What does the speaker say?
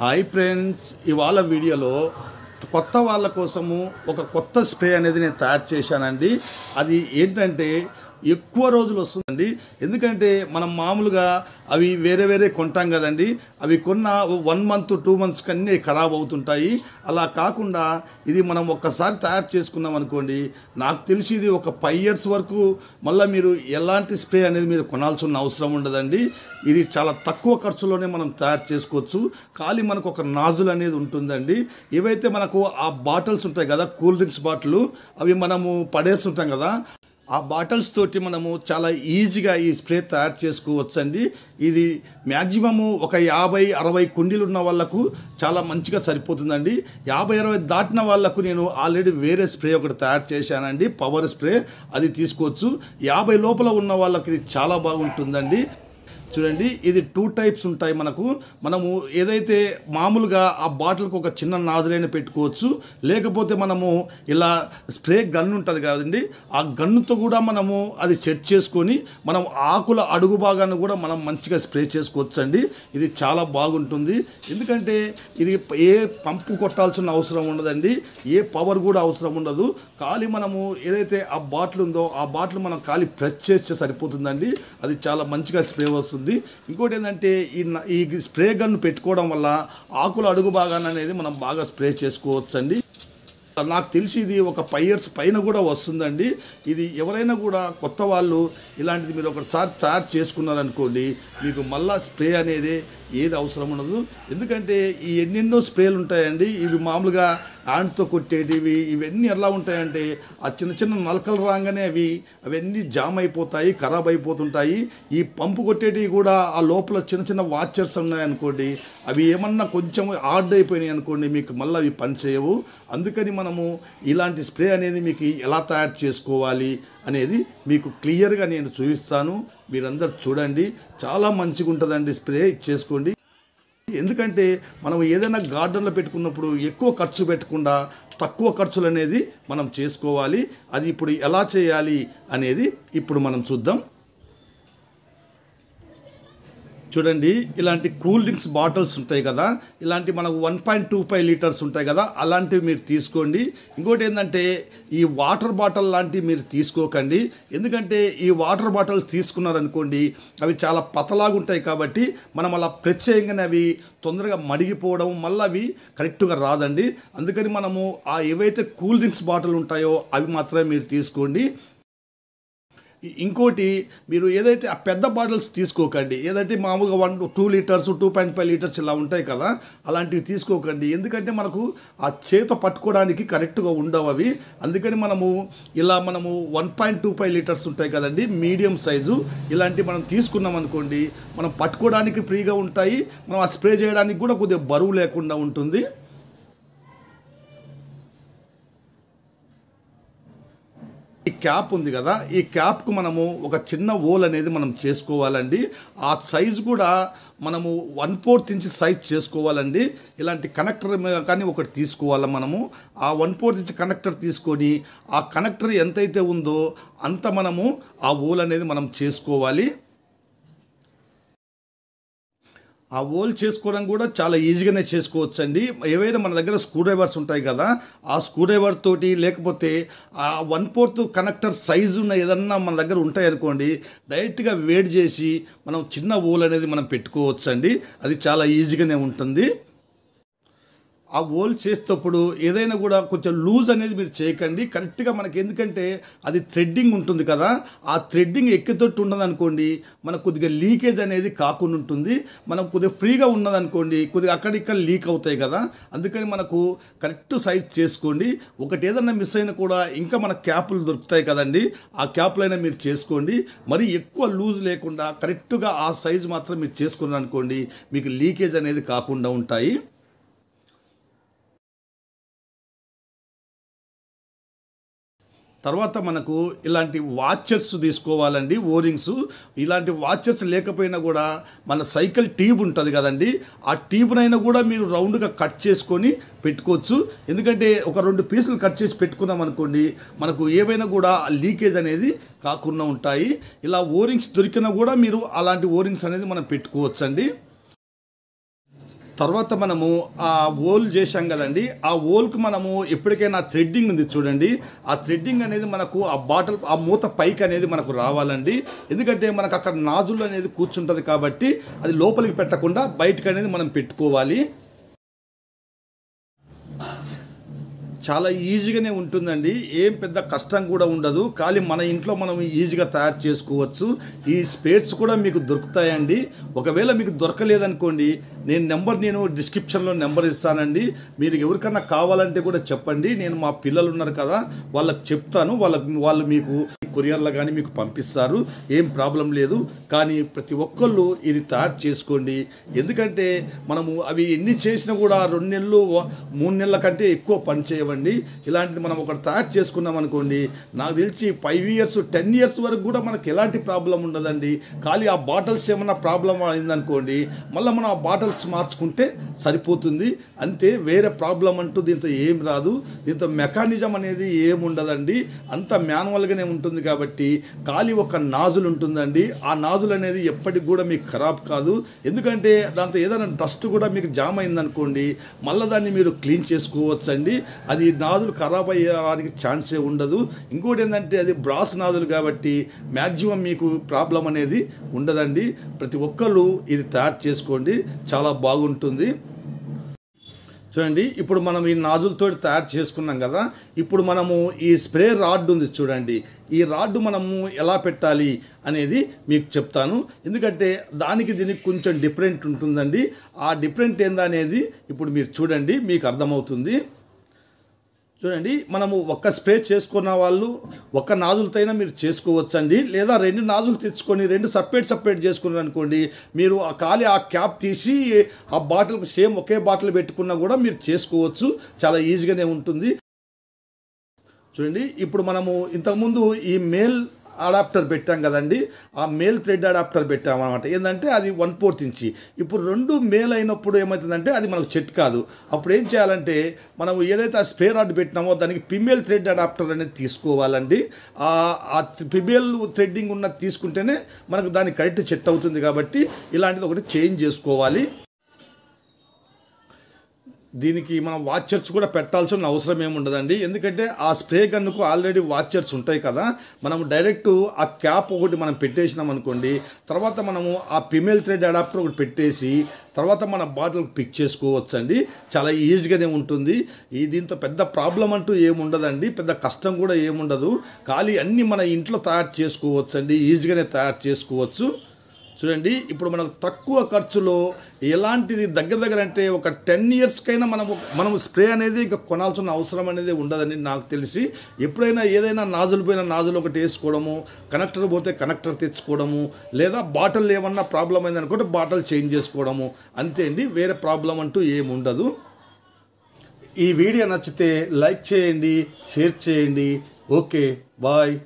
hi friends ఇవాళ వీడియోలో కొత్త వాళ్ళ కోసము ఒక కొత్త స్ప్రే అనేది నేను తయారు చేశానండి అది ఏంటంటే ఎక్కువ రోజులు వస్తుందండి ఎందుకంటే మనం మామూలుగా అవి వేరే వేరే కొంటాం కదండి అవి కొన్న వన్ మంత్ టూ మంత్స్ కన్నీ ఖరాబ్ అవుతుంటాయి అలా కాకుండా ఇది మనం ఒక్కసారి తయారు చేసుకున్నాం అనుకోండి నాకు తెలిసి ఇది ఒక ఫైవ్ ఇయర్స్ వరకు మళ్ళీ మీరు ఎలాంటి స్ప్రే అనేది మీరు కొనాల్సిన అవసరం ఉండదండి ఇది చాలా తక్కువ ఖర్చులోనే మనం తయారు చేసుకోవచ్చు ఖాళీ మనకు ఒక నాజుల్ అనేది ఉంటుందండి ఏవైతే మనకు ఆ బాటిల్స్ ఉంటాయి కదా కూల్ డ్రింక్స్ బాటిల్ అవి మనము పడేస్తుంటాం కదా ఆ బాటిల్స్ తోటి మనము చాలా ఈజీగా ఈ స్ప్రే తయారు చేసుకోవచ్చండి ఇది మ్యాక్సిమము ఒక యాభై అరవై కుండీలు ఉన్న వాళ్ళకు చాలా మంచిగా సరిపోతుందండి యాభై అరవై దాటిన వాళ్ళకు నేను ఆల్రెడీ వేరే స్ప్రే ఒకటి తయారు చేశానండి పవర్ స్ప్రే అది తీసుకోవచ్చు యాభై లోపల ఉన్న వాళ్ళకి ఇది చాలా బాగుంటుందండి చూడండి ఇది టూ టైప్స్ ఉంటాయి మనకు మనము ఏదైతే మామూలుగా ఆ బాటిల్కి ఒక చిన్న నాజులైన పెట్టుకోవచ్చు లేకపోతే మనము ఇలా స్ప్రే గన్ ఉంటుంది కదండి ఆ గన్నుతో కూడా మనము అది సెట్ చేసుకొని మనం ఆకుల అడుగు భాగాన్ని కూడా మనం మంచిగా స్ప్రే చేసుకోవచ్చు అండి ఇది చాలా బాగుంటుంది ఎందుకంటే ఇది ఏ పంపు కొట్టాల్సిన అవసరం ఉండదండి ఏ పవర్ కూడా అవసరం ఉండదు ఖాళీ మనము ఏదైతే ఆ బాటిల్ ఉందో ఆ బాటిల్ మనం ఖాళీ ప్రెస్ చేస్తే సరిపోతుందండి అది చాలా మంచిగా స్ప్రే వస్తుంది వస్తుంది ఇంకోటి ఏంటంటే ఈ ఈ స్ప్రే గన్ పెట్టుకోవడం వల్ల ఆకుల అడుగు భాగాన్ని అనేది మనం బాగా స్ప్రే చేసుకోవచ్చండి నాకు తెలిసి ఇది ఒక ఫైవ్ ఇయర్స్ పైన కూడా వస్తుందండి ఇది ఎవరైనా కూడా కొత్త వాళ్ళు ఇలాంటిది మీరు ఒకసారి తయారు చేసుకున్నారనుకోండి మీకు మళ్ళీ స్ప్రే అనేది ఏది అవసరం ఉండదు ఎందుకంటే ఈ ఎన్నెన్నో స్ప్రేలు ఉంటాయండి ఇవి మామూలుగా ఆంట్తో కొట్టేటివి ఇవన్నీ ఎలా ఉంటాయంటే ఆ చిన్న చిన్న నలకలు రాగానే అవి అవన్నీ జామ్ అయిపోతాయి ఖరాబ్ అయిపోతుంటాయి ఈ పంపు కొట్టేటివి కూడా ఆ లోపల చిన్న చిన్న వాచర్స్ ఉన్నాయనుకోండి అవి ఏమన్నా కొంచెం ఆర్డ్ అయిపోయినాయి అనుకోండి మీకు మళ్ళీ అవి పనిచేయవు అందుకని మనము ఇలాంటి స్ప్రే అనేది మీకు ఎలా తయారు చేసుకోవాలి అనేది మీకు క్లియర్గా నేను చూపిస్తాను మీరందరూ చూడండి చాలా మంచిగా ఉంటుందండి స్ప్రే చేసుకోండి ఎందుకంటే మనం ఏదైనా గార్డెన్లో పెట్టుకున్నప్పుడు ఎక్కువ ఖర్చు పెట్టకుండా తక్కువ ఖర్చులు అనేది మనం చేసుకోవాలి అది ఇప్పుడు ఎలా చేయాలి అనేది ఇప్పుడు మనం చూద్దాం చూడండి ఇలాంటి కూల్ డ్రింక్స్ బాటిల్స్ ఉంటాయి కదా ఇలాంటి మనకు one point two five litres ఉంటాయి కదా అలాంటివి మీరు తీసుకోండి ఇంకోటి ఏంటంటే ఈ వాటర్ బాటిల్ లాంటివి మీరు తీసుకోకండి ఎందుకంటే ఈ వాటర్ బాటిల్స్ తీసుకున్నారనుకోండి అవి చాలా పతలాగా ఉంటాయి కాబట్టి మనం అలా ప్రత్యేకంగా అవి తొందరగా మడిగిపోవడం మళ్ళీ అవి కరెక్ట్గా రాదండి అందుకని మనము ఆ ఏవైతే కూల్ డ్రింక్స్ బాటిల్ ఉంటాయో అవి మాత్రమే మీరు తీసుకోండి ఇంకోటి మీరు ఏదైతే ఆ పెద్ద బాటిల్స్ తీసుకోకండి ఏదంటే మామూలుగా one two litres two point five litres ఇలా ఉంటాయి కదా అలాంటివి తీసుకోకండి ఎందుకంటే మనకు ఆ చేత పట్టుకోవడానికి కరెక్ట్గా ఉండవు అవి అందుకని మనము ఇలా మనము one point two five litres ఉంటాయి కదండి మీడియం సైజు ఇలాంటి మనం తీసుకున్నాం అనుకోండి మనం పట్టుకోవడానికి ఫ్రీగా ఉంటాయి మనం ఆ స్ప్రే చేయడానికి కూడా కొద్దిగా బరువు లేకుండా ఉంటుంది క్యాప్ ఉంది కదా ఈ క్యాప్కు మనము ఒక చిన్న ఓల్ అనేది మనం చేసుకోవాలండి ఆ సైజు కూడా మనము వన్ ఫోర్త్ ఇంచ్ సైజ్ చేసుకోవాలండి ఇలాంటి కనెక్టర్ కానీ ఒకటి తీసుకోవాలి మనము ఆ వన్ ఫోర్త్ ఇంచ్ కనెక్టర్ తీసుకొని ఆ కనెక్టర్ ఎంతైతే ఉందో అంత మనము ఆ ఓల్ అనేది మనం చేసుకోవాలి ఆ ఓల్ చేసుకోవడం కూడా చాలా ఈజీగానే చేసుకోవచ్చు అండి ఏవైనా మన దగ్గర స్క్రూ డ్రైవర్స్ ఉంటాయి కదా ఆ స్క్రూ డ్రైవర్ తోటి లేకపోతే ఆ వన్ ఫోర్త్ కనెక్టర్ సైజు ఉన్న ఏదన్నా మన దగ్గర ఉంటాయి అనుకోండి డైరెక్ట్గా వేడి చేసి మనం చిన్న ఓల్ అనేది మనం పెట్టుకోవచ్చు అండి అది చాలా ఈజీగానే ఉంటుంది ఆ ఓల్ చేసేటప్పుడు ఏదైనా కూడా కొంచెం లూజ్ అనేది మీరు చేయకండి కరెక్ట్గా మనకి ఎందుకంటే అది థ్రెడ్డింగ్ ఉంటుంది కదా ఆ థ్రెడ్డింగ్ ఎక్కితోటి ఉన్నదనుకోండి మనకు కొద్దిగా లీకేజ్ అనేది కాకుండా ఉంటుంది మనం కొద్దిగా ఫ్రీగా ఉన్నదనుకోండి కొద్దిగా అక్కడిక్కడ లీక్ అవుతాయి కదా అందుకని మనకు కరెక్ట్ సైజ్ చేసుకోండి ఒకటి ఏదన్నా మిస్ అయినా కూడా ఇంకా మన క్యాపులు దొరుకుతాయి కదండి ఆ క్యాప్లైనా మీరు చేసుకోండి మరి ఎక్కువ లూజ్ లేకుండా కరెక్ట్గా ఆ సైజ్ మాత్రం మీరు చేసుకున్నారనుకోండి మీకు లీకేజ్ అనేది కాకుండా ఉంటాయి తర్వాత మనకు ఇలాంటి వాచర్స్ తీసుకోవాలండి ఓరింగ్స్ ఇలాంటి వాచర్స్ లేకపోయినా కూడా మన సైకిల్ ట్యూబ్ ఉంటుంది కదండి ఆ ట్యూబ్నైనా కూడా మీరు రౌండ్గా కట్ చేసుకొని పెట్టుకోవచ్చు ఎందుకంటే ఒక రెండు పీసులు కట్ చేసి పెట్టుకుందాం అనుకోండి మనకు ఏవైనా కూడా లీకేజ్ అనేది కాకుండా ఉంటాయి ఇలా ఓరింగ్స్ దొరికినా కూడా మీరు అలాంటి ఓరింగ్స్ అనేది మనం పెట్టుకోవచ్చండి తర్వాత మనము ఆ ఓల్ చేసాం కదండి ఆ ఓల్కి మనము ఎప్పటికైనా థ్రెడ్డింగ్ ఉంది చూడండి ఆ థ్రెడ్డింగ్ అనేది మనకు ఆ బాటిల్ ఆ మూత పైకి అనేది మనకు రావాలండి ఎందుకంటే మనకు అక్కడ నాజులు అనేది కూర్చుంటుంది కాబట్టి అది లోపలికి పెట్టకుండా బయటకు అనేది మనం పెట్టుకోవాలి చాలా ఈజీగానే ఉంటుందండి ఏం పెద్ద కష్టం కూడా ఉండదు ఖాళీ మన ఇంట్లో మనం ఈజీగా తయారు చేసుకోవచ్చు ఈ స్పేర్స్ కూడా మీకు దొరుకుతాయండి ఒకవేళ మీకు దొరకలేదనుకోండి నేను నెంబర్ నేను డిస్క్రిప్షన్లో నెంబర్ ఇస్తానండి మీరు ఎవరికన్నా కావాలంటే కూడా చెప్పండి నేను మా పిల్లలు ఉన్నారు కదా వాళ్ళకి చెప్తాను వాళ్ళ వాళ్ళు మీకు కొరియర్లో కానీ మీకు పంపిస్తారు ఏం ప్రాబ్లం లేదు కానీ ప్రతి ఒక్కళ్ళు ఇది తయారు చేసుకోండి ఎందుకంటే మనము అవి ఎన్ని చేసినా కూడా రెండు నెలలు మూడు నెలల కంటే ఎక్కువ పని చేయవండి ఇలాంటిది మనం ఒకటి తయారు చేసుకున్నాం అనుకోండి నాకు తెలిసి ఫైవ్ ఇయర్స్ టెన్ ఇయర్స్ వరకు కూడా మనకు ఎలాంటి ప్రాబ్లం ఉండదండి ఖాళీ ఆ బాటిల్స్ ఏమైనా ప్రాబ్లం అయిందనుకోండి మళ్ళీ మనం ఆ బాటిల్స్ మార్చుకుంటే సరిపోతుంది అంతే వేరే ప్రాబ్లం అంటూ దీంతో ఏం రాదు దీంతో మెకానిజం అనేది ఏముండదండి అంత మాన్యువల్గానే ఉంటుంది కాబట్టి కాలి ఒక నాజులు ఉంటుందండి ఆ నాజులు అనేది ఎప్పటికి కూడా మీకు ఖరాబ్ కాదు ఎందుకంటే దాంతో ఏదైనా డస్ట్ కూడా మీకు జామ్ అయిందనుకోండి మళ్ళీ దాన్ని మీరు క్లీన్ చేసుకోవచ్చండి అది నాజులు ఖరాబ్ అయ్యడానికి ఛాన్సే ఉండదు ఇంకోటి ఏంటంటే అది బ్రాస్ నాజులు కాబట్టి మ్యాక్సిమం మీకు ప్రాబ్లం అనేది ఉండదండి ప్రతి ఒక్కళ్ళు ఇది తయారు చేసుకోండి చాలా బాగుంటుంది చూడండి ఇప్పుడు మనం ఈ నాజులతో తయారు చేసుకున్నాం కదా ఇప్పుడు మనము ఈ స్ప్రే రాడ్ ఉంది చూడండి ఈ రాడ్ మనము ఎలా పెట్టాలి అనేది మీకు చెప్తాను ఎందుకంటే దానికి దీనికి కొంచెం డిఫరెంట్ ఉంటుందండి ఆ డిఫరెంట్ ఏందనేది ఇప్పుడు మీరు చూడండి మీకు అర్థమవుతుంది చూడండి మనము ఒక్క స్ప్రే చేసుకున్న వాళ్ళు ఒక్క నాజులతోనే మీరు చేసుకోవచ్చండి లేదా రెండు నాజులు తెచ్చుకొని రెండు సపరేట్ సపరేట్ చేసుకున్నారు అనుకోండి మీరు ఆ ఖాళీ ఆ క్యాప్ తీసి ఆ బాటిల్ సేమ్ ఒకే బాటిల్ పెట్టుకున్నా కూడా మీరు చేసుకోవచ్చు చాలా ఈజీగానే ఉంటుంది చూడండి ఇప్పుడు మనము ఇంతకుముందు ఈ మేల్ అడాప్టర్ పెట్టాం కదండి ఆ మేల్ థ్రెడ్ అడాప్టర్ పెట్టాం అనమాట ఏంటంటే అది వన్ ఫోర్త్ ఇంచి ఇప్పుడు రెండు మేల్ అయినప్పుడు ఏమవుతుందంటే అది మనకు చెట్ కాదు అప్పుడు ఏం చేయాలంటే మనం ఏదైతే ఆ స్పేర్ రాడ్ పెట్టినామో దానికి పిమేల్ థ్రెడ్ అడాప్టర్ అనేది తీసుకోవాలండి ఆ పిమేల్ థ్రెడ్డింగ్ ఉన్నది తీసుకుంటేనే మనకు దాన్ని కరెక్ట్ చెట్ అవుతుంది కాబట్టి ఇలాంటిది ఒకటి చేంజ్ చేసుకోవాలి దీనికి మనం వాచర్స్ కూడా పెట్టాల్సిన అవసరం ఏముండదండి ఎందుకంటే ఆ స్ప్రే గన్నుకు ఆల్రెడీ వాచర్స్ ఉంటాయి కదా మనం డైరెక్ట్ ఆ క్యాప్ ఒకటి మనం పెట్టేసినాం అనుకోండి తర్వాత మనము ఆ పిమేల్ థ్రెడ్ అడాప్టర్ ఒకటి పెట్టేసి తర్వాత మన బాటిల్ పిక్ చేసుకోవచ్చు అండి చాలా ఈజీగానే ఉంటుంది ఈ దీంతో పెద్ద ప్రాబ్లం అంటూ ఏముండదండి పెద్ద కష్టం కూడా ఏముండదు ఖాళీ అన్నీ మన ఇంట్లో తయారు చేసుకోవచ్చండి ఈజీగానే తయారు చేసుకోవచ్చు చూడండి ఇప్పుడు మనకు తక్కువ ఖర్చులో ఎలాంటిది దగ్గర దగ్గర అంటే ఒక టెన్ ఇయర్స్కైనా మనము మనం స్ప్రే అనేది ఇంకా కొనాల్సిన అవసరం అనేది ఉండదని నాకు తెలిసి ఎప్పుడైనా ఏదైనా నాజులు పోయిన నాజులు ఒకటి వేసుకోవడము కనెక్టర్ పోతే కనెక్టర్ తెచ్చుకోవడము లేదా బాటిల్ ఏమన్నా ప్రాబ్లం అయింది అనుకుంటే బాటిల్ చేంజ్ చేసుకోవడము అంతే అండి వేరే ప్రాబ్లం అంటూ ఏముండదు ఈ వీడియో నచ్చితే లైక్ చేయండి షేర్ చేయండి ఓకే బాయ్